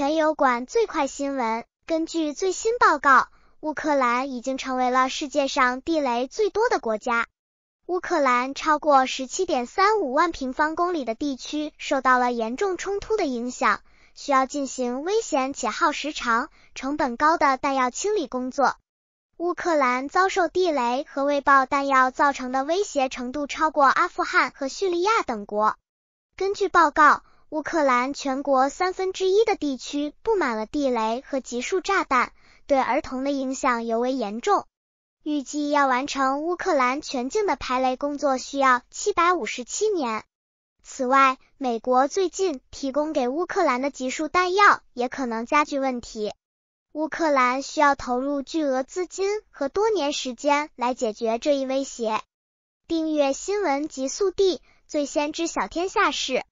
全油管最快新闻：根据最新报告，乌克兰已经成为了世界上地雷最多的国家。乌克兰超过十七点三五万平方公里的地区受到了严重冲突的影响，需要进行危险且耗时长、成本高的弹药清理工作。乌克兰遭受地雷和未爆弹药造成的威胁程度超过阿富汗和叙利亚等国。根据报告。乌克兰全国三分之一的地区布满了地雷和集束炸弹，对儿童的影响尤为严重。预计要完成乌克兰全境的排雷工作需要七百五十七年。此外，美国最近提供给乌克兰的集束弹药也可能加剧问题。乌克兰需要投入巨额资金和多年时间来解决这一威胁。订阅新闻极速递，最先知晓天下事。